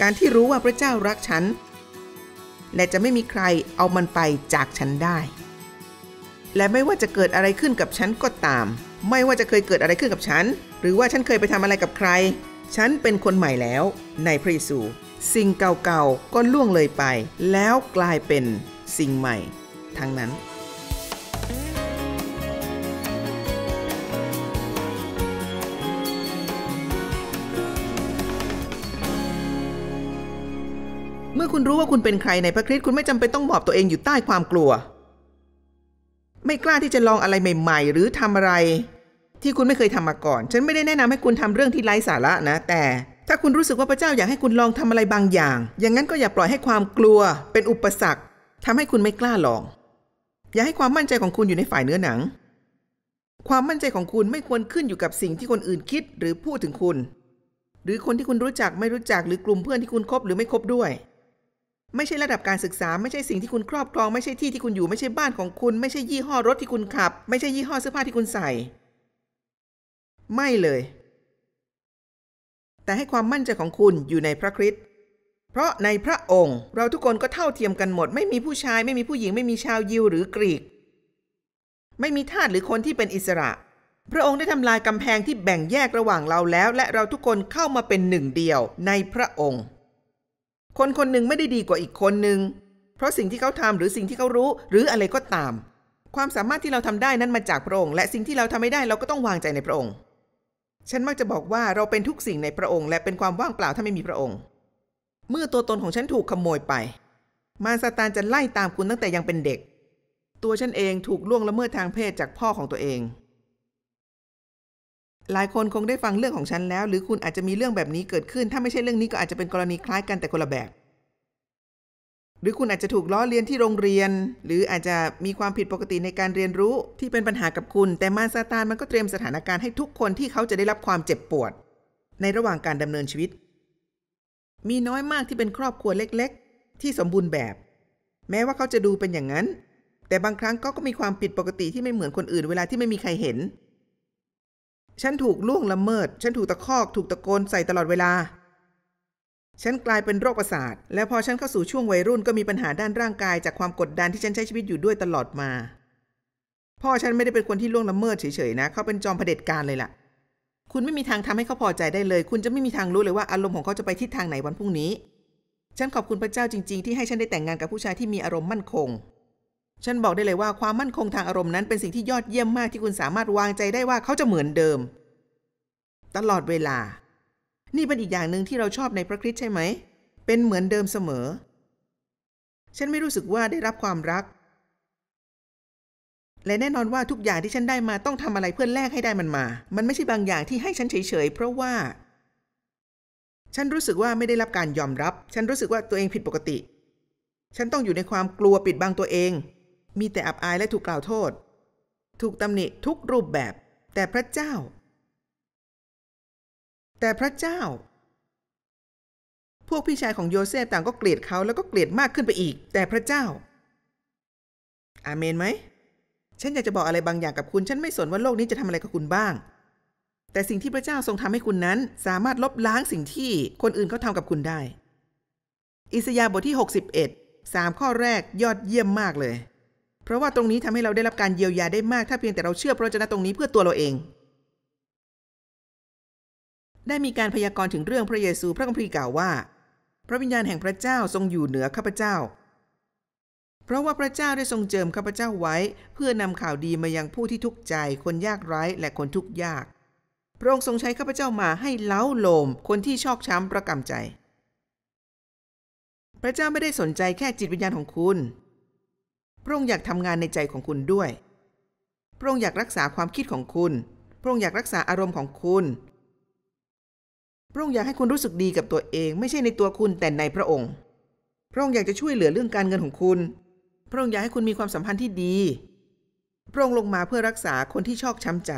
การที่รู้ว่าพระเจ้ารักฉันและจะไม่มีใครเอามันไปจากฉันได้ และไม่ว่าจะเกิดอะไรขึ้นกับฉันก็ตาม ไม่ว่าจะเคยเกิดอะไรขึ้นกับฉันหรือว่าฉันเคยไปทำอะไรกับใครฉันเป็นคนใหม่แล้ว ในพระเยซูสิ่งเก่าๆก็ล่วงเลยไป แล้วกลายเป็นสิ่งใหม่ ทั้งนั้นื่อคุณรู้ว่าคุณเป็นใครในพระคริสต์คุณไม่จำเป็นต้องบอบตัวเองอยู่ใต้ความกลัว ไม่กล้าที่จะลองอะไรใหม่ๆ หรือทำอะไร ที่คุณไม่เคยทำมาก่อน ฉันไม่ได้แนะนำให้คุณทำเรื่องที่ไร้สาระนะ แต่ถ้าคุณรู้สึกว่าพระเจ้าอยากให้คุณลองทำอะไรบางอย่าง อย่างนั้นก็อย่าปล่อยให้ความกลัวเป็นอุปสรรค ทำให้คุณไม่กล้าลอง อย่าให้ความมั่นใจของคุณอยู่ในฝ่ายเนื้อหนัง ความมั่นใจของคุณไม่ควรขึ้นอยู่กับสิ่งที่คนอื่นคิดหรือพูดถึงคุณ หรือคนที่คุณรู้จักไม่รู้จักหรือกลุ่มเพื่อนที่คุณคบหรือไม่คบด้วยไม่ใช่ระดับการศึกษาไม่ใช่สิ่งที่คุณครอบครอง ไม่ใช่ที่ที่คุณอยู่ ไม่ใช่บ้านของคุณไม่ใช่ยี่ห้อรถที่คุณขับ ไม่ใช่ยี่ห้อเสื้อผ้าที่คุณใส่ ไม่เลย แต่ให้ความมั่นใจของคุณอยู่ในพระคริสต์เพราะในพระองค์ เราทุกคนก็เท่าเทียมกันหมด ไม่มีผู้ชาย ไม่มีผู้หญิงไม่มีชาวยิวหรือกรีก ไม่มีทาสหรือคนที่เป็นอิสระ พระองค์ได้ทำลายกำแพงที่แบ่งแยกระหว่างเราแล้ว และเราทุกคนเข้ามาเป็นหนึ่งเดียว ในพระองค์คนคนหนึ่งไม่ได้ดีกว่าอีกคนหนึ่ง เพราะสิ่งที่เขาทำหรือสิ่งที่เขารู้หรืออะไรก็ตาม ความสามารถที่เราทำได้นั้นมาจากพระองค์ และสิ่งที่เราทำไม่ได้เราก็ต้องวางใจในพระองค์ ฉันมักจะบอกว่าเราเป็นทุกสิ่งในพระองค์และเป็นความว่างเปล่าถ้าไม่มีพระองค์ เมื่อตัวตนของฉันถูกขโมยไป มารซาตานจะไล่ตามคุณตั้งแต่ยังเป็นเด็ก ตัวฉันเองถูกล่วงละเมิดทางเพศจากพ่อของตัวเองหลายคนคงได้ฟังเรื่องของฉันแล้ว หรือคุณอาจจะมีเรื่องแบบนี้เกิดขึ้นถ้าไม่ใช่เรื่องนี้ก็อาจจะเป็นกรณีคล้ายกันแต่คนละแบบ หรือคุณอาจจะถูกล้อเลียนที่โรงเรียน หรืออาจจะมีความผิดปกติในการเรียนรู้ที่เป็นปัญหากับคุณ แต่มารซาตานมันก็เตรียมสถานการณ์ให้ทุกคนที่เขาจะได้รับความเจ็บปวด ในระหว่างการดำเนินชีวิต มีน้อยมากที่เป็นครอบครัวเล็ก ๆ ที่สมบูรณ์แบบ แม้ว่าเขาจะดูเป็นอย่างนั้น แต่บางครั้งก็ก็มีความผิดปกติที่ไม่เหมือนคนอื่นเวลาที่ไม่มีใครเห็นฉันถูกล่วงละเมิด ฉันถูกตะคอก ถูกตะโกน ใส่ตลอดเวลา ฉันกลายเป็นโรคประสาท และพอฉันเข้าสู่ช่วงวัยรุ่นก็มีปัญหาด้านร่างกายจากความกดดันที่ฉันใช้ชีวิตอยู่ด้วยตลอดมา พ่อฉันไม่ได้เป็นคนที่ล่วงละเมิดเฉยๆนะ เขาเป็นจอมเผด็จการเลยล่ะ คุณไม่มีทางทำให้เขาพอใจได้เลย คุณจะไม่มีทางรู้เลยว่าอารมณ์ของเขาจะไปทิศทางไหนวันพรุ่งนี้ ฉันขอบคุณพระเจ้าจริงๆที่ให้ฉันได้แต่งงานกับผู้ชายที่มีอารมณ์มั่นคงฉันบอกได้เลยว่าความมั่นคงทางอารมณ์นั้นเป็นสิ่งที่ยอดเยี่ยมมากที่คุณสามารถวางใจได้ว่าเขาจะเหมือนเดิม ตลอดเวลา นี่เป็นอีกอย่างหนึ่งที่เราชอบในพระคริสต์ใช่ไหม เป็นเหมือนเดิมเสมอ ฉันไม่รู้สึกว่าได้รับความรัก และแน่นอนว่าทุกอย่างที่ฉันได้มาต้องทำอะไรเพื่อแลกให้ได้มันมา มันไม่ใช่บางอย่างที่ให้ฉันเฉยๆ เพราะว่า ฉันรู้สึกว่าไม่ได้รับการยอมรับ ฉันรู้สึกว่าตัวเองผิดปกติ ฉันต้องอยู่ในความกลัวปิดบังตัวเองมีแต่อับอายและถูกกล่าวโทษ ถูกตำหนิทุกรูปแบบ แต่พระเจ้า แต่พระเจ้า พวกพี่ชายของโยเซฟต่างก็เกลียดเขาแล้วก็เกลียดมากขึ้นไปอีก แต่พระเจ้า อาเมนไหม ฉันอยากจะบอกอะไรบางอย่างกับคุณ ฉันไม่สนว่าโลกนี้จะทำอะไรกับคุณบ้าง แต่สิ่งที่พระเจ้าทรงทำให้คุณนั้น สามารถลบล้างสิ่งที่คนอื่นเขาทำกับคุณได้ อิสยาห์บทที่61 3ข้อแรกยอดเยี่ยมมากเลยเพราะว่าตรงนี้ทำให้เราได้รับการเยียวยาได้มาก ถ้าเพียงแต่เราเชื่อพระเจ้าตรงนี้เพื่อตัวเราเอง ได้มีการพยากรณ์ถึงเรื่องพระเยซูพระคัมภีร์กล่าวว่า พระวิญญาณแห่งพระเจ้าทรงอยู่เหนือข้าพเจ้า เพราะว่าพระเจ้าได้ทรงเจิมข้าพเจ้าไว้ เพื่อนำข่าวดีมายังผู้ที่ทุกข์ใจ คนยากไร้และคนทุกข์ยาก พระองค์ทรงใช้ข้าพเจ้ามาให้เล้าโลมคนที่ชอกช้ำประกำใจ พระเจ้าไม่ได้สนใจแค่จิตวิญญาณของคุณพระองค์อยากทำงานในใจของคุณด้วย พระองค์อยากรักษาความคิดของคุณ พระองค์อยากรักษาอารมณ์ของคุณ พระองค์อยากให้คุณรู้สึกดีกับตัวเอง ไม่ใช่ในตัวคุณแต่ในพระองค์ พระองค์อยากจะช่วยเหลือเรื่องการเงินของคุณ พระองค์อยากให้คุณมีความสัมพันธ์ที่ดี พระองค์ลงมาเพื่อรักษาคนที่ชอกช้ำใจ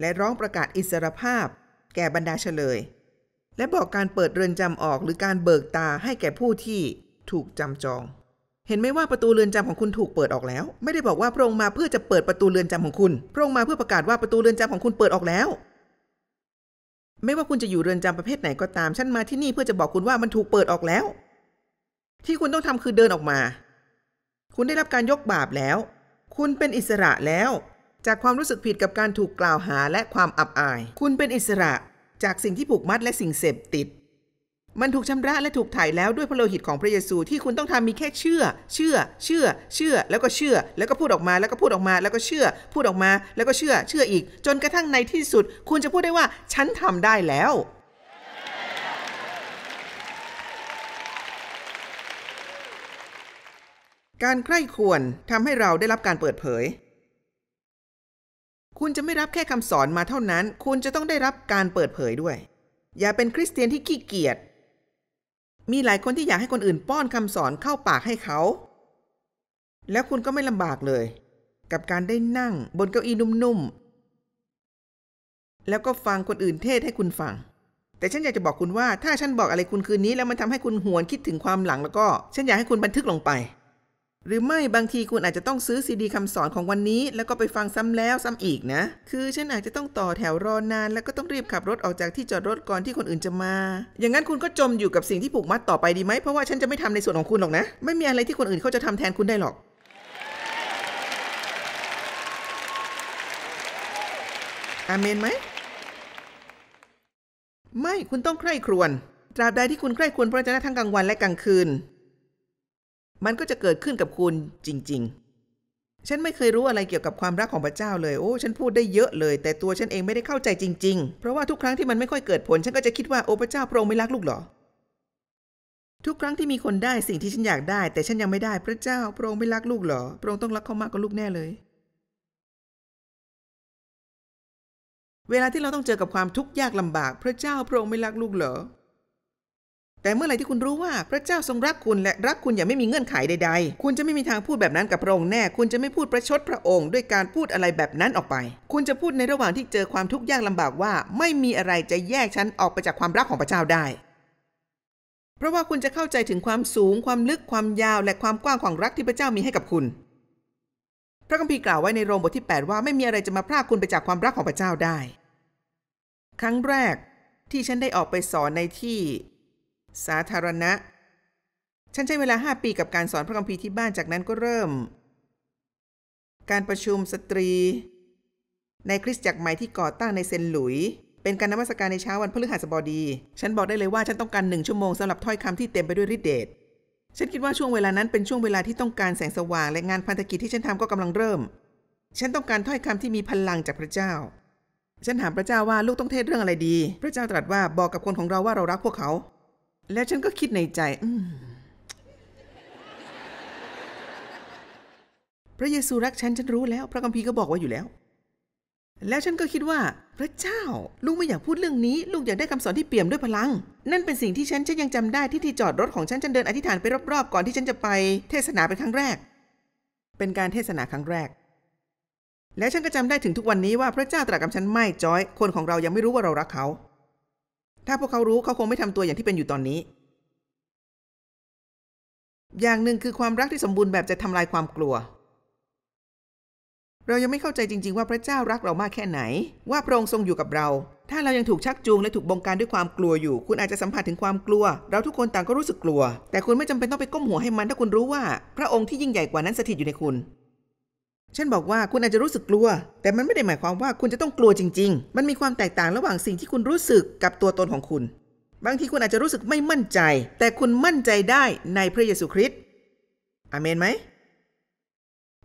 และร้องประกาศอิสรภาพ แก่บรรดาเฉลย และบอกการเปิดเรือนจำออกหรือการเบิกตาให้แก่ผู้ที่ถูกจำจองเห็นไหมว่าประตูเรือนจำของคุณถูกเปิดออกแล้ว ไม่ได้บอกว่าพระองค์มาเพื่อจะเปิดประตูเรือนจำของคุณ พระองค์มาเพื่อประกาศว่าประตูเรือนจำของคุณเปิดออกแล้ว ไม่ว่าคุณจะอยู่เรือนจำประเภทไหนก็ตาม ฉันมาที่นี่เพื่อจะบอกคุณว่ามันถูกเปิดออกแล้ว ที่คุณต้องทำคือเดินออกมา คุณได้รับการยกบาปแล้ว คุณเป็นอิสระแล้ว จากความรู้สึกผิดกับการถูกกล่าวหาและความอับอาย คุณเป็นอิสระจากสิ่งที่ผูกมัดและสิ่งเสพติดมันถูกชำระและถูกถ่ายแล้วด้วยพระโลหิตของพระเยซูที่คุณต้องทำมีแค่เชื่อ เชื่อ เชื่อ เชื่อแล้วก็เชื่อ แล้วก็พูดออกมาแล้วก็พูดออกมา แล้วก็เชื่อ พูดออกมาแล้วก็เชื่อ เชื่ออีกจนกระทั่งในที่สุด คุณจะพูดได้ว่าฉันทำได้แล้ว การใคร่ควรทำให้เราได้รับการเปิดเผย คุณจะไม่รับแค่คำสอนมาเท่านั้น คุณจะต้องได้รับการเปิดเผยด้วย อย่าเป็นคริสเตียนที่ขี้เกียจมีหลายคนที่อยากให้คนอื่นป้อนคำสอนเข้าปากให้เขา แล้วคุณก็ไม่ลำบากเลย กับการได้นั่งบนเก้าอี้นุ่มๆ แล้วก็ฟังคนอื่นเทศให้คุณฟัง แต่ฉันอยากจะบอกคุณว่า ถ้าฉันบอกอะไรคุณคืนนี้ แล้วมันทำให้คุณหวนคิดถึงความหลังแล้วก็ ฉันอยากให้คุณบันทึกลงไปหรือไม่บางทีคุณอาจจะต้องซื้อซีดีคำสอนของวันนี้ แล้วก็ไปฟังซ้ำแล้วซ้ำอีกนะ คือฉันอาจจะต้องต่อแถวรอนานแล้วก็ต้องรีบขับรถออกจากที่จอดรถก่อนที่คนอื่นจะมา อย่างนั้นคุณก็จมอยู่กับสิ่งที่ผูกมัดต่อไปดีไหมเพราะว่าฉันจะไม่ทำในส่วนของคุณหรอกนะ ไม่มีอะไรที่คนอื่นเขาจะทำแทนคุณได้หรอกอาเมนไหมไม่คุณต้องใคร่ครวญตราบใดที่คุณใคร่ครวญพระเจ้าทั้งกลางวันและกลางคืนมันก็จะเกิดขึ้นกับคุณจริง ๆ ฉันไม่เคยรู้อะไรเกี่ยวกับความรักของพระเจ้าเลย โอ้ ฉันพูดได้เยอะเลย แต่ตัวฉันเองไม่ได้เข้าใจจริง ๆ เพราะว่าทุกครั้งที่มันไม่ค่อยเกิดผล ฉันก็จะคิดว่าโอ้ พระเจ้าโปรองไม่รักลูกหรอ ทุกครั้งที่มีคนได้สิ่งที่ฉันอยากได้ แต่ฉันยังไม่ได้ พระเจ้าโปรองไม่รักลูกหรอโปรองต้องรักเขามากกว่าลูกแน่เลย เวลาที่เราต้องเจอกับความทุกข์ยากลำบาก พระเจ้าโปรองไม่รักลูกเหรอแต่เมื่อไรที่คุณรู้ว่าพระเจ้าทรงรักคุณ และรักคุณอย่างไม่มีเงื่อนไขใดๆ คุณจะไม่มีทางพูดแบบนั้นกับพระองค์แน่ คุณจะไม่พูดประชดพระองค์ด้วยการพูดอะไรแบบนั้นออกไป คุณจะพูดในระหว่างที่เจอความทุกข์ยากลำบากว่า ไม่มีอะไรจะแยกฉันออกไปจากความรักของพระเจ้าได้ เพราะว่าคุณจะเข้าใจถึงความสูง ความลึกความยาว และความกว้างของรักที่พระเจ้ามีให้กับคุณ พระคัมภีร์กล่าวไว้ในโรมบทที่ 8 ว่าไม่มีอะไรจะมาพรากคุณไปจากความรักของพระเจ้าได้ ครั้งแรก ที่ฉันได้ออกไปสอนในที่สาธารณะ ฉันใช้เวลา 5 ปีกับการสอนพระคัมภีร์ที่บ้านจากนั้นก็เริ่ม การประชุมสตรี ในคริสตจักรใหม่ที่ก่อตั้งในเซนหลุย เป็นการนมัสการในเช้าวันพฤหัสบดี ฉันบอกได้เลยว่าฉันต้องการหนึ่งชั่วโมง สำหรับถ้อยคำที่เต็มไปด้วยฤทธิเดช ฉันคิดว่าช่วงเวลานั้นเป็นช่วงเวลาที่ต้องการแสงสว่างและงานพันธกิจที่ฉันทำก็กำลังเริ่ม ฉันต้องการถ้อยคำที่มีพลังจากพระเจ้า ฉันถามพระเจ้าว่าลูกต้องเทศเรื่องอะไรดี พระเจ้าตรัสว่าบอกกับคนของเราว่าเรารักพวกเขาแล้วฉันก็คิดในใจพระเยซูรักฉันฉันรู้แล้วพระคัมภีร์ก็บอกว่าอยู่แล้ว แล้วฉันก็คิดว่า พระเจ้า ลูกไม่อยากพูดเรื่องนี้ ลูกอยากได้คำสอนที่เปี่ยมด้วยพลัง นั่นเป็นสิ่งที่ฉันฉันยังจำได้ที่ที่จอดรถของฉัน ฉันเดินอธิษฐานไปรอบๆ ก่อนที่ฉันจะไปเทศนาเป็นครั้งแรก เป็นการเทศนาครั้งแรก และฉันก็จำได้ถึงทุกวันนี้ว่าพระเจ้าตรัสกับฉันไม่จอยคนของเรายังไม่รู้ว่าเรารักเขาถ้าพวกเขารู้เขาคงไม่ทำตัวอย่างที่เป็นอยู่ตอนนี้ อย่างหนึ่งคือความรักที่สมบูรณ์แบบจะทำลายความกลัว เรายังไม่เข้าใจจริงๆ ว่าพระเจ้ารักเรามากแค่ไหน ว่าพระองค์ทรงอยู่กับเรา ถ้าเรายังถูกชักจูงและถูกบงการด้วยความกลัวอยู่ คุณอาจจะสัมผัสถึงความกลัว เราทุกคนต่างก็รู้สึกกลัว แต่คุณไม่จำเป็นต้องไปก้มหัวให้มัน ถ้าคุณรู้ว่า พระองค์ที่ยิ่งใหญ่กว่านั้นสถิตอยู่ในคุณฉันบอกว่าคุณอาจจะรู้สึกกลัว แต่มันไม่ได้หมายความว่าคุณจะต้องกลัวจริง ๆ มันมีความแตกต่างระหว่างสิ่งที่คุณรู้สึกกับตัวตนของคุณ บางทีคุณอาจจะรู้สึกไม่มั่นใจ แต่คุณมั่นใจได้ในพระเยซูคริสต์อเมนไหม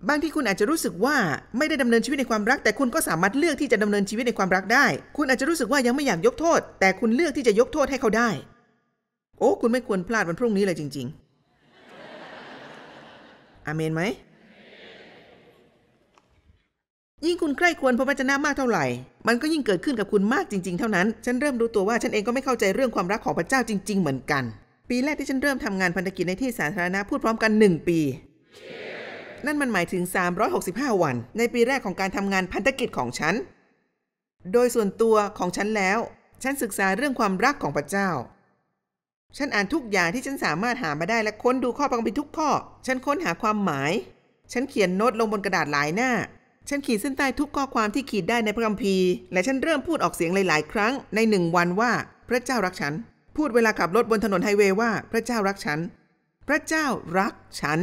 บางที่คุณอาจจะรู้สึกว่าไม่ได้ดำเนินชีวิตในความรัก แต่คุณก็สามารถเลือกที่จะดำเนินชีวิตในความรักได้ คุณอาจจะรู้สึกว่ายังไม่อยากยกโทษ แต่คุณเลือกที่จะยกโทษให้เขาได้ โอ้ คุณไม่ควรพลาดวันพรุ่งนี้เลยจริง ๆอเมนไหมยิ่งคุณใคร่ควรพระวจนะมากเท่าไหร่ มันก็ยิ่งเกิดขึ้นกับคุณมากจริงๆเท่านั้น ฉันเริ่มรู้ตัวว่าฉันเองก็ไม่เข้าใจเรื่องความรักของพระเจ้าจริง ๆเหมือนกัน ปีแรกที่ฉันเริ่มทำงานพันธกิจในที่สาธารณะพูดพร้อมกัน 1 ปี นั่นมันหมายถึง 365 วัน ในปีแรกของการทำงานพันธกิจของฉัน โดยส่วนตัวของฉันแล้ว ฉันศึกษาเรื่องความรักของพระเจ้า ฉันอ่านทุกอย่างที่ฉันสามารถหามาได้และค้นดูข้อบังคับทุกข้อ ฉันค้นหาความหมาย ฉันเขียนโน้ตลงบนกระดาษหลายหน้าฉันขีดเส้นใต้ทุกข้อความที่ขีดได้ในพระคัมภีร์และฉันเริ่มพูดออกเสียงหลายๆ ครั้ง ในหนึ่งวันว่า พระเจ้ารักฉัน พูดเวลาขับรถบนถนนไฮเวย์ว่าพระเจ้ารักฉัน พระเจ้ารักฉัน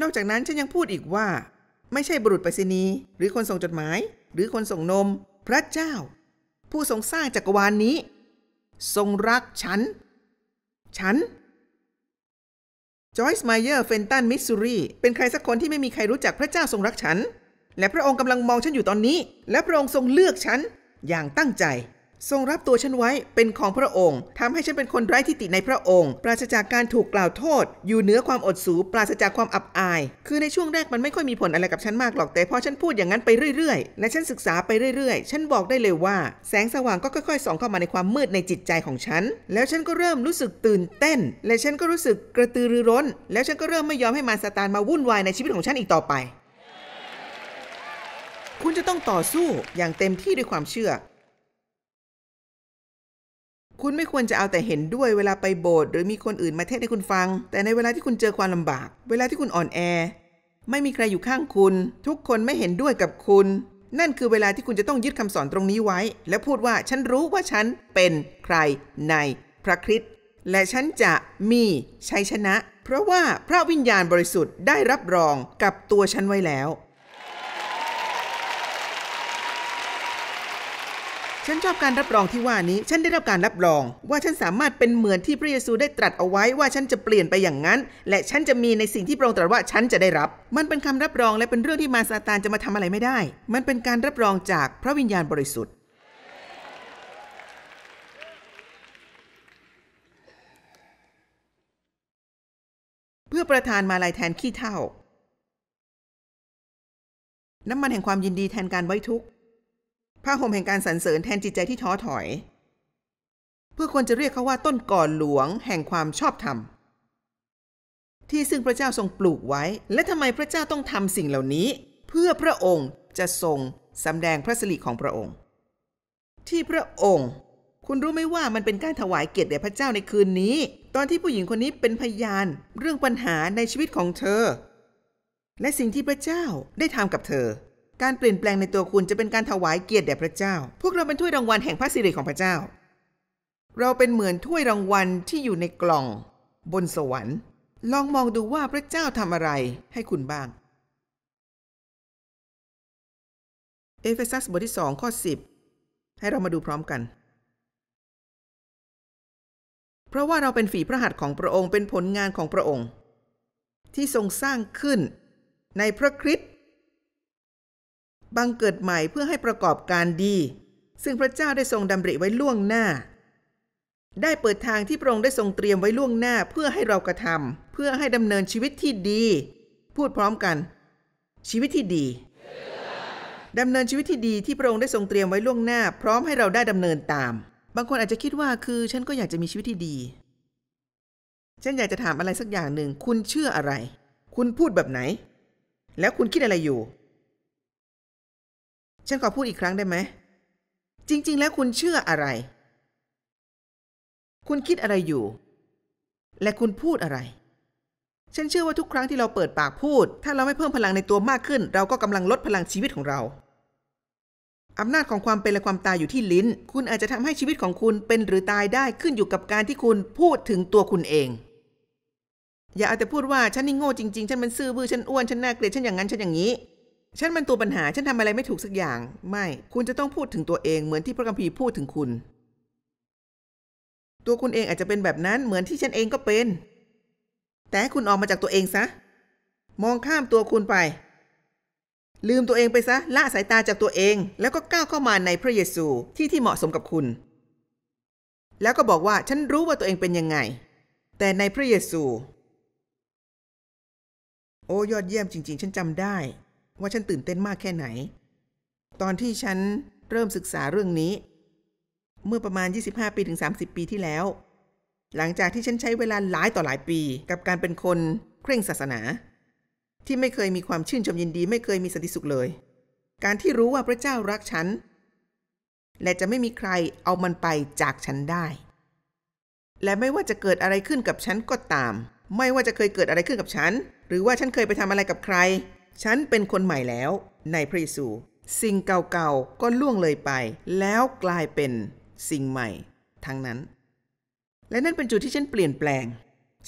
นอกจากนั้น ฉันยังพูดอีกว่า ไม่ใช่บุรุษไปรษณีย์หรือคนส่งจดหมาย หรือคนส่งนม พระเจ้า ผู้ทรงสร้างจักรวาลนนี้ ทรงรักฉัน ฉันจอยส์ไมเยอร์เฟนตันมิสซูรีเป็นใครสักคนที่ไม่มีใครรู้จักพระเจ้าทรงรักฉันและพระองค์กำลังมองฉันอยู่ตอนนี้ และพระองค์ทรงเลือกฉัน อย่างตั้งใจ ทรงรับตัวฉันไว้เป็นของพระองค์ ทำให้ฉันเป็นคนไร้ทิฏฐิในพระองค์ ปราศจากการถูกกล่าวโทษ อยู่เหนือความอดสู ปราศจากความอับอาย คือในช่วงแรกมันไม่ค่อยมีผลอะไรกับฉันมากหรอกแต่พอฉันพูดอย่างนั้นไปเรื่อยๆ และฉันศึกษาไปเรื่อยๆฉันบอกได้เลยว่า แสงสว่างก็ค่อยๆส่องเข้ามาในความมืดในจิตใจของฉันแล้วฉันก็เริ่มรู้สึกตื่นเต้น และฉันก็รู้สึกกระตือรือร้น แล้วฉันก็เริ่มไม่ยอมให้มารซาตานมาวุ่นวายในชีวิตของฉันอีกต่อไปคุณจะต้องต่อสู้อย่างเต็มที่ด้วยความเชื่อ คุณไม่ควรจะเอาแต่เห็นด้วยเวลาไปโบสถ์หรือมีคนอื่นมาเทศให้คุณฟัง แต่ในเวลาที่คุณเจอความลำบาก เวลาที่คุณอ่อนแอ ไม่มีใครอยู่ข้างคุณ ทุกคนไม่เห็นด้วยกับคุณ นั่นคือเวลาที่คุณจะต้องยึดคำสอนตรงนี้ไว้ และพูดว่าฉันรู้ว่าฉันเป็นใครในพระคริสต์และฉันจะมีชัยชนะ เพราะว่าพระวิญญาณบริสุทธิ์ได้รับรองกับตัวฉันไว้แล้วฉันชอบการรับรองที่ว่านี้ ฉันได้รับการรับรองว่าฉันสามารถเป็นเหมือนที่พระเยซูได้ตรัสเอาไว้ว่าฉันจะเปลี่ยนไปอย่างนั้น และฉันจะมีในสิ่งที่พระองค์ตรัสว่าฉันจะได้รับ มันเป็นคำรับรองและเป็นเรื่องที่มาซาตานจะมาทำอะไรไม่ได้ มันเป็นการรับรองจากพระวิญญาณบริสุทธิ์ เพื่อประทานมาลายแทนขี้เท่า น้ำมันแห่งความยินดีแทนการไว้ทุกข์ผ้าห่มแห่งการสรรเสริญแทนจิตใจที่ท้อถอย เพื่อควรจะเรียกเขา ว่าต้นก่อนหลวงแห่งความชอบธรรม ที่ซึ่งพระเจ้าทรงปลูกไว้ และทำไมพระเจ้าต้องทำสิ่งเหล่านี้ เพื่อพระองค์จะทรงสำแดงพระสิริของพระองค์ ที่พระองค์ คุณรู้ไหมว่ามันเป็นการถวายเกียรติแด่พระเจ้าในคืนนี้ ตอนที่ผู้หญิงคนนี้เป็นพยานเรื่องปัญหาในชีวิตของเธอ และสิ่งที่พระเจ้าได้ทำกับเธอการเปลี่ยนแปลงในตัวคุณจะเป็นการถวายเกียรติแด่พระเจ้า พวกเราเป็นถ้วยรางวัลแห่งพระสิริของพระเจ้า เราเป็นเหมือนถ้วยรางวัลที่อยู่ในกล่อง บนสวรรค์ ลองมองดูว่าพระเจ้าทำอะไรให้คุณบ้าง เอเฟซัสบทที่สองข้อ10 ให้เรามาดูพร้อมกัน เพราะว่าเราเป็นฝีพระหัตถ์ของพระองค์ เป็นผลงานของพระองค์ ที่ทรงสร้างขึ้นในพระคริสต์บังเกิดใหม่เพื่อให้ประกอบการดี ซึ่งพระเจ้าได้ทรงดำริไว้ล่วงหน้า ได้เปิดทางที่พระองค์ได้ทรงเตรียมไว้ล่วงหน้าเพื่อให้เรากระทำเพื่อให้ดำเนินชีวิตที่ดี พูดพร้อมกัน ชีวิตที่ดี ดำเนินชีวิตที่ดีที่พระองค์ได้ทรงเตรียมไว้ล่วงหน้า พร้อมให้เราได้ดำเนินตาม บางคนอาจจะคิดว่าคือ ฉันก็อยากจะมีชีวิตที่ดี ฉันอยากจะถามอะไรสักอย่างหนึ่ง คุณเชื่ออะไร คุณพูดแบบไหน แล้วคุณคิดอะไรอยู่ฉันขอพูดอีกครั้งได้ไหม จริง ๆ แล้ว คุณเชื่ออะไร คุณคิดอะไรอยู่ และคุณพูดอะไร ฉันเชื่อว่า ทุกครั้งที่เราเปิดปากพูด ถ้าเราไม่เพิ่มพลังในตัวมากขึ้น เราก็กำลังลดพลังชีวิตของเราอำนาจของความเป็นและความตายอยู่ที่ลิ้น คุณอาจจะทำให้ชีวิตของคุณเป็นหรือตายได้ขึ้นอยู่กับการที่คุณพูดถึงตัวคุณเอง อย่าเอาแต่พูดว่าฉันนี่โง่จริงๆ ฉันเป็นซื่อบื้อ ฉันอ้วน ฉันน่าเกลียด ฉันอย่างนั้น ฉันอย่างนี้ฉันมันตัวปัญหาฉันทำอะไรไม่ถูกสักอย่าง ไม่คุณจะต้องพูดถึงตัวเองเหมือนที่พระคัมภีร์พูดถึงคุณ ตัวคุณเองอาจจะเป็นแบบนั้นเหมือนที่ฉันเองก็เป็น แต่ให้คุณออกมาจากตัวเองซะมองข้ามตัวคุณไป ลืมตัวเองไปซะละสายตาจากตัวเอง แล้วก็ก้าวเข้ามาในพระเยซูที่ที่เหมาะสมกับคุณ แล้วก็บอกว่าฉันรู้ว่าตัวเองเป็นยังไง แต่ในพระเยซูโอ้ยอดเยี่ยมจริงๆฉันจำได้ว่าฉันตื่นเต้นมากแค่ไหน ตอนที่ฉันเริ่มศึกษาเรื่องนี้ เมื่อประมาณ 25 ปีถึง 30 ปีที่แล้ว หลังจากที่ฉันใช้เวลาหลายต่อหลายปีกับการเป็นคนเคร่งศาสนา ที่ไม่เคยมีความชื่นชมยินดีไม่เคยมีสันติสุขเลย การที่รู้ว่าพระเจ้ารักฉันและจะไม่มีใครเอามันไปจากฉันได้ และไม่ว่าจะเกิดอะไรขึ้นกับฉันก็ตาม ไม่ว่าจะเคยเกิดอะไรขึ้นกับฉันหรือว่าฉันเคยไปทำอะไรกับใครฉันเป็นคนใหม่แล้ว ในพระเยซูสิ่งเก่าๆ ก็ล่วงเลยไป แล้วกลายเป็น สิ่งใหม่ ทั้งนั้น และนั่นเป็นจุดที่ฉันเปลี่ยนแปลง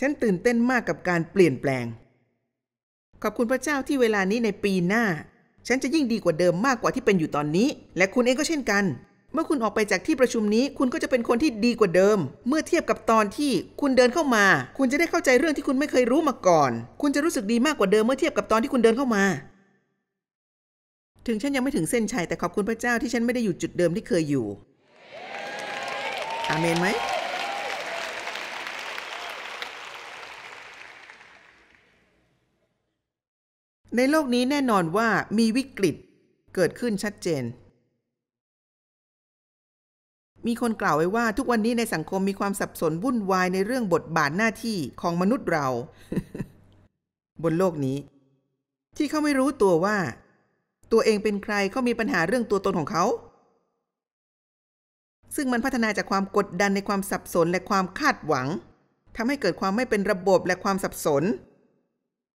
ฉันตื่นเต้นมากกับการเปลี่ยนแปลง ขอบคุณพระเจ้าที่เวลานี้ในปีหน้า ฉันจะยิ่งดีกว่าเดิมมากกว่าที่เป็นอยู่ตอนนี้ และคุณเองก็เช่นกันเมื่อคุณออกไปจากที่ประชุมนี้คุณก็จะเป็นคนที่ดีกว่าเดิม เมื่อเทียบกับตอนที่คุณเดินเข้ามา คุณจะได้เข้าใจเรื่องที่คุณไม่เคยรู้มาก่อน คุณจะรู้สึกดีมากกว่าเดิม เมื่อเทียบกับตอนที่คุณเดินเข้ามา ถึงฉันยังไม่ถึงเส้นชัยแต่ขอบคุณพระเจ้าที่ฉันไม่ได้อยู่จุดเดิมที่เคยอยู่อาเมนไหมในโลกนี้แน่นอนว่ามีวิกฤต เกิดขึ้นชัดเจนมีคนกล่าวไว้ว่า ทุกวันนี้ในสังคมมีความสับสนวุ่นวายในเรื่องบทบาทหน้าที่ของมนุษย์เรา บนโลกนี้ ที่เขาไม่รู้ตัวว่า ตัวเองเป็นใครเขามีปัญหาเรื่องตัวตนของเขา ซึ่งมันพัฒนาจากความกดดันในความสับสนและความคาดหวังทำให้เกิดความไม่เป็นระบบและความสับสน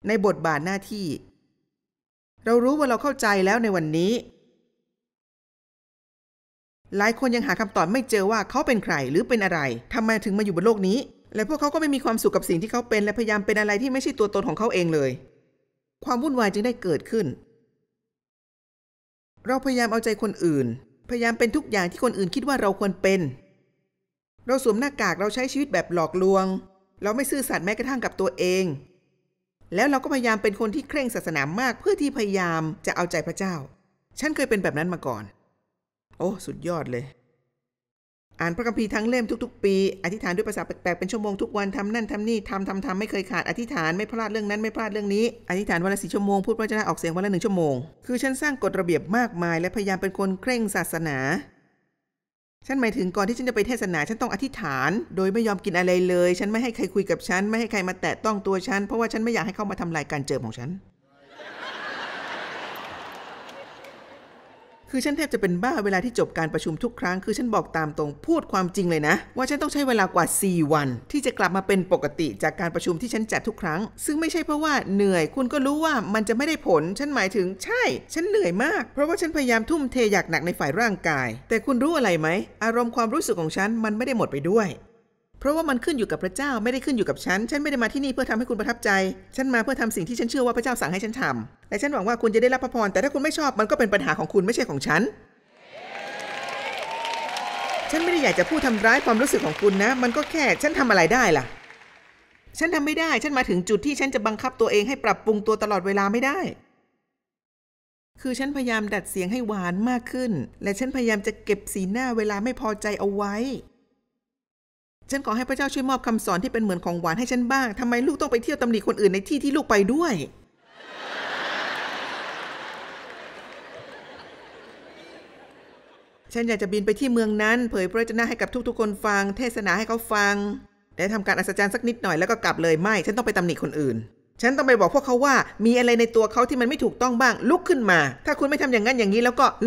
ในบทบาทหน้าที่ เรารู้ว่าเราเข้าใจแล้วในวันนี้หลายคนยังหาคำตอบไม่เจอว่าเขาเป็นใครหรือเป็นอะไรทำไมถึงมาอยู่บนโลกนี้ และพวกเขาก็ไม่มีความสุขกับสิ่งที่เขาเป็น และพยายามเป็นอะไรที่ไม่ใช่ตัวตนของเขาเองเลย ความวุ่นวายจึง ได้เกิดขึ้น เราพยายามเอาใจคนอื่น พยายามเป็นทุกอย่างที่คนอื่นคิดว่าเราควรเป็น เราสวมหน้ากากเราใช้ชีวิตแบบหลอกลวง เราไม่ซื่อสัตย์แม้กระทั่งกับตัวเอง แล้วเราก็พยายามเป็นคนที่เคร่งศาสนามากเพื่อที่พยายามจะเอาใจพระเจ้า ฉันเคยเป็นแบบนั้นมาก่อนโอ้สุดยอดเลย อ่านพระคัมภีร์ทั้งเล่มทุก ๆ ปี อธิษฐานด้วยภาษาแปลกๆเป็นชั่วโมงทุกวันทำนั่นทำนี่ทำทำทำไม่เคยขาดอธิษฐานไม่พลาดเรื่องนั้น ไม่พลาดเรื่องนี้ อธิษฐานวันละสี่ชั่วโมงพูดพระเจ้าออกเสียงวันละหนึ่งชั่วโมง คือฉันสร้างกฎระเบียบมากมาย และพยายามเป็นคนเคร่งศาสนา ฉันหมายถึงก่อนที่ฉันจะไปเทศนาฉันต้องอธิษฐาน โดยไม่ยอมกินอะไรเลย ฉันไม่ให้ใครคุยกับฉันไม่ให้ใครมาแตะต้องตัวฉันเพราะว่าฉันไม่อยากให้เขามาทำลายการเจิมของฉันคือฉันแทบจะเป็นบ้าเวลาที่จบการประชุมทุกครั้งคือฉันบอกตามตรงพูดความจริงเลยนะ ว่าฉันต้องใช้เวลากว่า 4 วัน ที่จะกลับมาเป็นปกติจากการประชุมที่ฉันจัดทุกครั้ง ซึ่งไม่ใช่เพราะว่าเหนื่อยคุณก็รู้ว่ามันจะไม่ได้ผลฉันหมายถึงใช่ฉันเหนื่อยมาก เพราะว่าฉันพยายามทุ่มเทอยากหนักในฝ่ายร่างกาย แต่คุณรู้อะไรไหมอารมณ์ความรู้สึกของฉันมันไม่ได้หมดไปด้วยเพราะว่ามันขึ้นอยู่กับพระเจ้าไม่ได้ขึ้นอยู่กับฉัน ฉันไม่ได้มาที่นี่เพื่อทำให้คุณประทับใจ ฉันมาเพื่อทำสิ่งที่ฉันเชื่อว่าพระเจ้าสั่งให้ฉันทำ และฉันหวังว่าคุณจะได้รับพระพร แต่ถ้าคุณไม่ชอบมันก็เป็นปัญหาของคุณไม่ใช่ของฉัน ฉันไม่ได้อยากจะพูดทำร้ายความรู้สึกของคุณนะ มันก็แค่ฉันทำอะไรได้ล่ะ ฉันทำไม่ได้ ฉันมาถึงจุดที่ฉันจะบังคับตัวเองให้ปรับปรุงตัวตลอดเวลาไม่ได้ คือฉันพยายามดัดเสียงให้หวานมากขึ้น และฉันพยายามจะเก็บสีหน้าเวลาไม่พอใจเอาไว้ฉันขอให้พระเจ้าช่วยมอบคำสอนที่เป็นเหมือนของหวานให้ฉันบ้างทำไมลูกต้องไปเที่ยวตำหนิคนอื่นในที่ที่ลูกไปด้วย ฉันอยากจะบินไปที่เมืองนั้น เผยพระเจนาให้กับทุก ๆคนฟัง เทศนาให้เขาฟังและทำการอัศจรรย์สักนิดหน่อยแล้วก็กลับเลยไม่ ฉันต้องไปตำหนิคนอื่น ฉันต้องไปบอกพวกเขาว่า มีอะไรในตัวเขาที่มันไม่ถูกต้องบ้างลุกขึ้นมา ถ้าคุณไม่ทำอย่างนั้นอย่างนี้แล้วก็ อ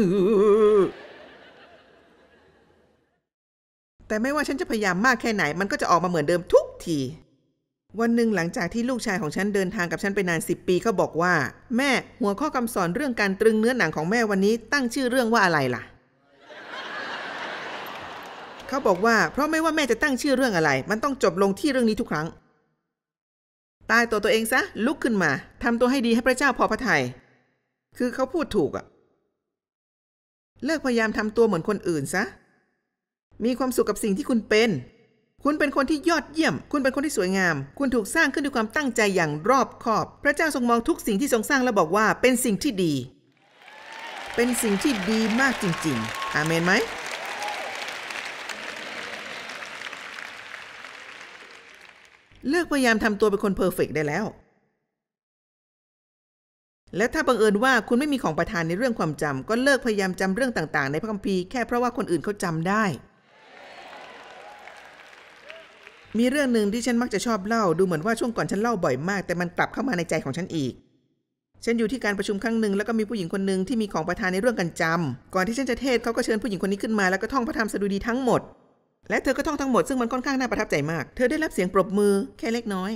แต่ไม่ว่าฉันจะพยายามมากแค่ไหน มันก็จะออกมาเหมือนเดิมทุกที วันหนึ่งหลังจากที่ลูกชายของฉันเดินทางกับฉันไปนานสิบปีเขาบอกว่า แม่หัวข้อคำสอนเรื่องการตรึงเนื้อหนังของแม่วันนี้ ตั้งชื่อเรื่องว่าอะไรล่ะ เขาบอกว่า เพราะไม่ว่าแม่จะตั้งชื่อเรื่องอะไร มันต้องจบลงที่เรื่องนี้ทุกครั้ง ตายตัวตัวเองซะลุกขึ้นมาทำตัวให้ดีให้พระเจ้าพอพระทยัยคือเขาพูดถูกอะเลิกพยายามทำตัวเหมือนคนอื่นซะมีความสุขกับสิ่งที่คุณเป็น คุณเป็นคนที่ยอดเยี่ยม คุณเป็นคนที่สวยงาม คุณถูกสร้างขึ้นด้วยความตั้งใจอย่างรอบคอบ พระเจ้าทรงมองทุกสิ่งที่ทรงสร้างและบอกว่า เป็นสิ่งที่ดี เป็นสิ่งที่ดีมากจริง ๆ อาเมนไหม เลิกพยายามทำตัวเป็นคนเพอร์เฟกได้แล้ว และถ้าบังเอิญว่าคุณไม่มีของประทานในเรื่องความจำก็เลิกพยายามจำเรื่องต่างๆ ในพระคัมภีร์แค่เพราะว่าคนอื่นเขาจำได้มีเรื่องหนึ่งที่ฉันมักจะชอบเล่าดูเหมือนว่าช่วงก่อนฉันเล่าบ่อยมาก แต่มันกลับเข้ามาในใจของฉันอีก ฉันอยู่ที่การประชุมครั้งหนึ่งแล้วก็มีผู้หญิงคนหนึ่งที่มีของประธานในเรื่องกันจำ ก่อนที่ฉันจะเทศเขาก็เชิญผู้หญิงคนนี้ขึ้นมาแล้วก็ท่องพระธรรมสดุดีทั้งหมด และเธอก็ท่องทั้งหมดซึ่งมันค่อนข้าง น่าประทับใจมาก เธอได้รับเสียงปรบมือแค่เล็กน้อย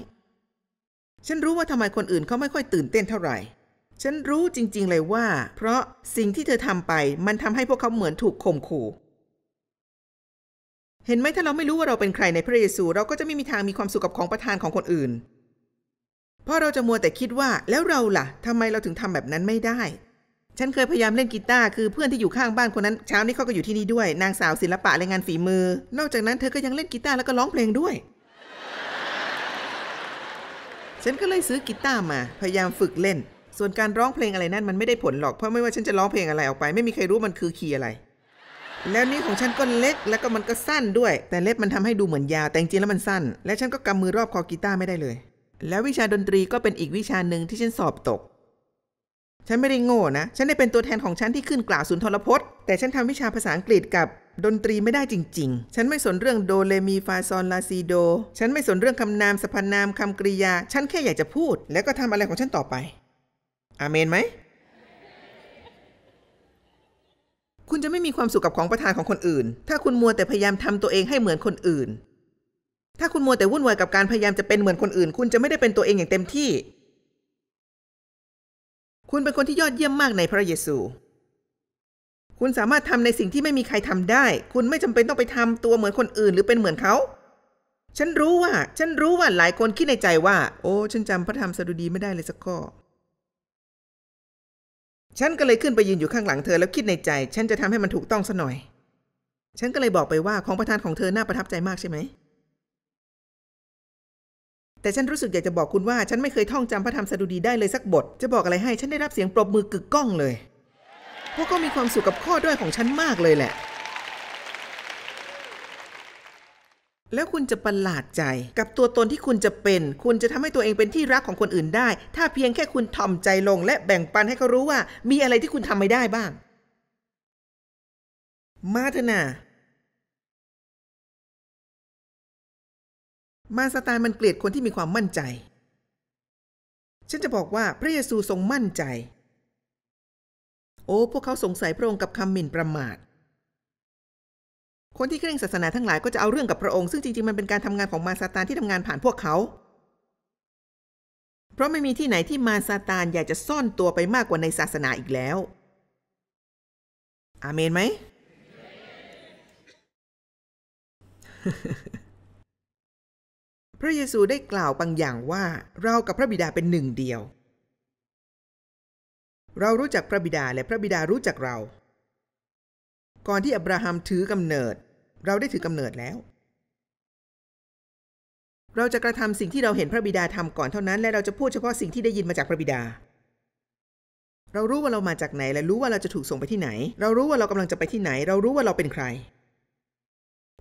ฉันรู้ว่าทำไมคนอื่นเขาไม่ค่อยตื่นเต้นเท่าไหร่ ฉันรู้จริง ๆเลยว่า เพราะสิ่งที่เธอทำไป มันทำให้พวกเขาเหมือนถูกข่มขู่เห็นไหมถ้าเราไม่รู้ว่าเราเป็นใครในพระเยซู เราก็จะไม่มีทางมีความสุขกับของประทานของคนอื่น เพราะเราจะมัวแต่คิดว่าแล้วเราล่ะ ทำไมเราถึงทำแบบนั้นไม่ได้ ฉันเคยพยายามเล่นกีตาร์คือเพื่อนที่อยู่ข้างบ้านคนนั้นเช้านี้เขาก็อยู่ที่นี่ด้วย นางสาวศิลปะและงานฝีมือ นอกจากนั้นเธอก็ยังเล่นกีตาร์แล้วก็ร้องเพลงด้วย ฉันก็เลยซื้อกีตาร์มา พยายามฝึกเล่น ส่วนการร้องเพลงอะไรนั้นมันไม่ได้ผลหรอกเพราะไม่ว่าฉันจะร้องเพลงอะไรออกไปไม่มีใครรู้มันคือคีย์อะไรแล้วนี้ของฉันก็เล็กแล้วก็มันก็สั้นด้วย แต่เล็บมันทำให้ดูเหมือนยาวแต่จริงแล้วมันสั้น และฉันก็กำมือรอบคอกีตาร์ไม่ได้เลย แล้ววิชาดนตรีก็เป็นอีกวิชาหนึ่งที่ฉันสอบตก ฉันไม่ได้โง่นะ ฉันได้เป็นตัวแทนของฉันที่ขึ้นกล่าวสุนทรพจน์ แต่ฉันทำวิชาภาษาอังกฤษกับดนตรีไม่ได้จริง ๆ ฉันไม่สนเรื่องโดเลมีฟาซอนลาซีโด ฉันไม่สนเรื่องคำนามสรรพนามคำกริยา ฉันแค่อยากจะพูด แล้วก็ทำอะไรของฉันต่อไป อาเมนไหมคุณจะไม่มีความสุขกับของประทานของคนอื่น ถ้าคุณมัวแต่พยายามทำตัวเองให้เหมือนคนอื่น ถ้าคุณมัวแต่วุ่นวายกับการพยายามจะเป็นเหมือนคนอื่น คุณจะไม่ได้เป็นตัวเองอย่างเต็มที่ คุณเป็นคนที่ยอดเยี่ยมมากในพระเยซู คุณสามารถทำในสิ่งที่ไม่มีใครทำได้ คุณไม่จำเป็นต้องไปทำตัวเหมือนคนอื่นหรือเป็นเหมือนเขา ฉันรู้ว่า ฉันรู้ว่าหลายคนคิดในใจว่า โอ้ ฉันจำ พระธรรมสดุดีไม่ได้เลยสักข้อฉันก็เลยขึ้นไปยืนอยู่ข้างหลังเธอแล้วคิดในใจ ฉันจะทำให้มันถูกต้องซะหน่อย ฉันก็เลยบอกไปว่าของประธานของเธอน่าประทับใจมากใช่ไหม แต่ฉันรู้สึกอยากจะบอกคุณว่าฉันไม่เคยท่องจำพระธรรมสดุดีได้เลยสักบท จะบอกอะไรให้ฉันได้รับเสียงปรบมือกึกก้องเลย พวกก็มีความสุขกับข้อด้อยของฉันมากเลยแหละแล้วคุณจะประหลาดใจกับตัวตนที่คุณจะเป็น คุณจะทำให้ตัวเองเป็นที่รักของคนอื่นได้ ถ้าเพียงแค่คุณถ่อมใจลง และแบ่งปันให้เขารู้ว่ามีอะไรที่คุณทำไม่ได้บ้าง มาเถนา มาสตานมันเกลียดคนที่มีความมั่นใจ ฉันจะบอกว่าพระเยซูทรงมั่นใจ โอ้ พวกเขาสงสัยพระองค์กับคำหมิ่นประมาทคนที่เคร่งศาสนาทั้งหลายก็จะเอาเรื่องกับพระองค์ซึ่งจริงๆ มันเป็นการทำงานของมารซาตานที่ทำงานผ่านพวกเขา เพราะไม่มีที่ไหนที่มารซาตานอยากจะซ่อนตัวไปมากกว่าในศาสนาอีกแล้วอาเมนไหม พระเยซูได้กล่าวบางอย่างว่าเรากับพระบิดาเป็นหนึ่งเดียว เรารู้จักพระบิดาและพระบิดารู้จักเราก่อนที่อับราฮัมถือกำเนิด เราได้ถือกำเนิดแล้ว เราจะกระทำสิ่งที่เราเห็นพระบิดาทำก่อนเท่านั้นและเราจะพูดเฉพาะสิ่งที่ได้ยินมาจากพระบิดา เรารู้ว่าเรามาจากไหน และรู้ว่าเราจะถูกส่งไปที่ไหน เรารู้ว่าเรากำลังจะไปที่ไหน เรารู้ว่าเราเป็นใคร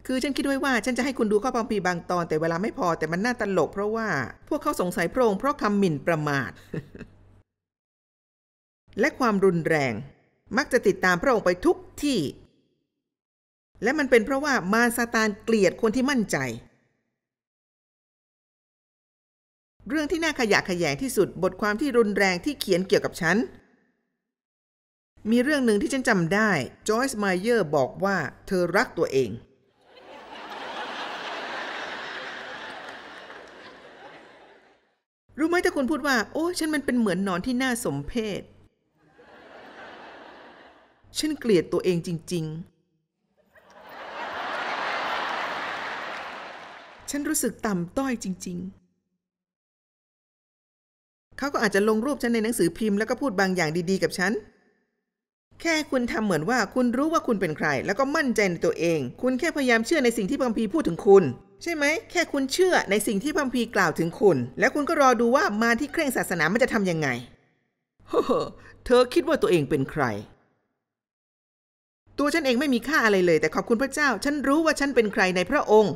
คือ ฉันคิดด้วยว่า ฉันจะให้คุณดูข้อความพีบางตอน แต่เวลาไม่พอแต่มันน่าตลก เพราะว่า พวกเขาสงสัยพระองค์เพราะคำหมิ่นประมาท และความรุนแรง มักจะติดตามพระองค์ไปทุกที่และมันเป็นเพราะว่ามารซาตานเกลียดคนที่มั่นใจ เรื่องที่น่าขยะแขยงที่สุดบทความที่รุนแรงที่เขียนเกี่ยวกับฉัน มีเรื่องหนึ่งที่ฉันจำได้จอยส์ไมเยอร์บอกว่าเธอรักตัวเอง รู้ไหมถ้าคุณพูดว่าโอ้ฉันมันเป็นเหมือนนอนที่น่าสมเพศฉันเกลียดตัวเองจริงๆฉันรู้สึกต่ำต้อยจริง ๆ เขาก็อาจจะลงรูปฉันในหนังสือพิมพ์แล้วก็พูดบางอย่างดีๆ กับฉัน แค่คุณทำเหมือนว่าคุณรู้ว่าคุณเป็นใคร แล้วก็มั่นใจในตัวเอง คุณแค่พยายามเชื่อในสิ่งที่พัมพีพูดถึงคุณ ใช่ไหม แค่คุณเชื่อในสิ่งที่พัมพีกล่าวถึงคุณ แล้วคุณก็รอดูว่ามาที่เคร่งศาสนามันจะทำยังไงเฮ้อเธอคิดว่าตัวเองเป็นใคร ตัวฉันเองไม่มีค่าอะไรเลยแต่ขอบคุณพระเจ้า ฉันรู้ว่าฉันเป็นใครในพระองค์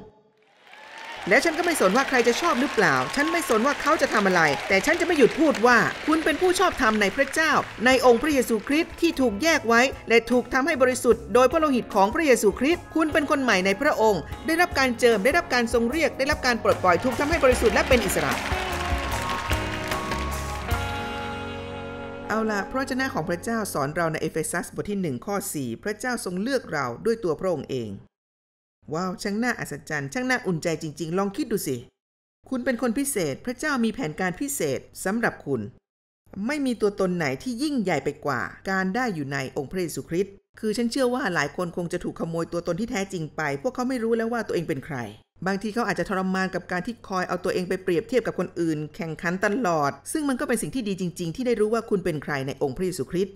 และฉันก็ไม่สนว่าใครจะชอบหรือเปล่า ฉันไม่สนว่าเขาจะทำอะไร แต่ฉันจะไม่หยุดพูดว่า คุณเป็นผู้ชอบธรรมในพระเจ้า ในองค์พระเยซูคริสต์ที่ถูกแยกไว้ และถูกทำให้บริสุทธิ์โดยพระโลหิตของพระเยซูคริสต์ คุณเป็นคนใหม่ในพระองค์ ได้รับการเจิม ได้รับการทรงเรียก ได้รับการปลดปล่อย ถูกทำให้บริสุทธิ์และเป็นอิสระ เอาละพระเจ้าของพระเจ้าสอนเราในเอเฟซัส บทที่1ข้อ4พระเจ้าทรงเลือกเราด้วยตัวพระองค์เองว้าวช่างน่าอัศจรรย์ ช่างน่าอุ่นใจจริง ๆ ลองคิดดูสิ คุณเป็นคนพิเศษพระเจ้ามีแผนการพิเศษสำหรับคุณ ไม่มีตัวตนไหนที่ยิ่งใหญ่ไปกว่า การได้อยู่ในองค์พระเยซูคริสต์คือฉันเชื่อว่าหลายคนคงจะถูกขโมยตัวตนที่แท้จริงไป พวกเขาไม่รู้แล้วว่าตัวเองเป็นใคร บางทีเขาอาจจะทรมานกับการที่คอยเอาตัวเองไปเปรียบเทียบกับคนอื่นแข่งขันตลอด ซึ่งมันก็เป็นสิ่งที่ดีจริง ๆ ที่ได้รู้ว่าคุณเป็นใครในองค์พระเยซูคริสต์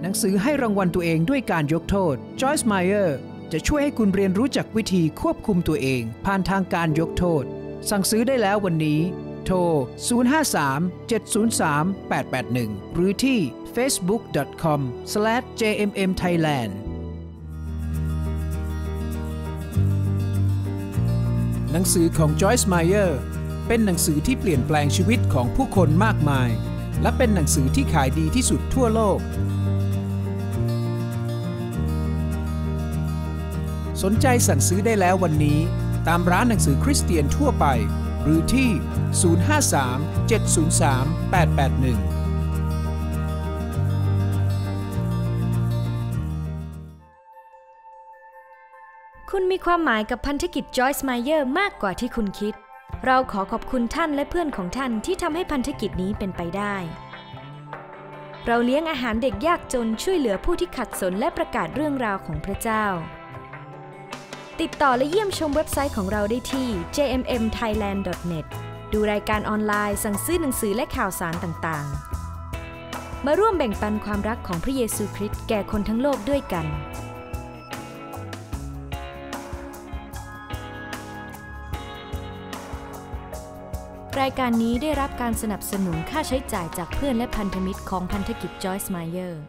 หนังสือให้รางวัลตัวเองด้วยการยกโทษ Joyce Meyer จะช่วยให้คุณเรียนรู้จักวิธีควบคุมตัวเอง ผ่านทางการยกโทษ สั่งซื้อได้แล้ววันนี้ โทร 053-703-881 หรือที่ facebook.com/jmmthailand หนังสือของ Joyce Meyer เป็นหนังสือที่เปลี่ยนแปลงชีวิตของผู้คนมากมาย และเป็นหนังสือที่ขายดีที่สุดทั่วโลกนใจสั่งซื้อได้แล้ววันนี้ ตามร้านหนังสือคริสเตียนทั่วไป หรือที่ 053 703 881 คุณมีความหมายกับพันธกิจจอยส์ไมเยอร์มากกว่าที่คุณคิด เราขอขอบคุณท่านและเพื่อนของท่านที่ทำให้พันธกิจนี้เป็นไปได้ เราเลี้ยงอาหารเด็กยากจนช่วยเหลือผู้ที่ขัดสนและประกาศเรื่องราวของพระเจ้าติดต่อและเยี่ยมชมเว็บไซต์ของเราได้ที่ jmmthailand.net ดูรายการออนไลน์สั่งซื้อหนังสือและข่าวสารต่างๆ มาร่วมแบ่งปันความรักของพระเยซูคริสต์แก่คนทั้งโลกด้วยกัน รายการนี้ได้รับการสนับสนุนค่าใช้จ่ายจากเพื่อนและพันธมิตรของพันธกิจจอยส์มาเออร์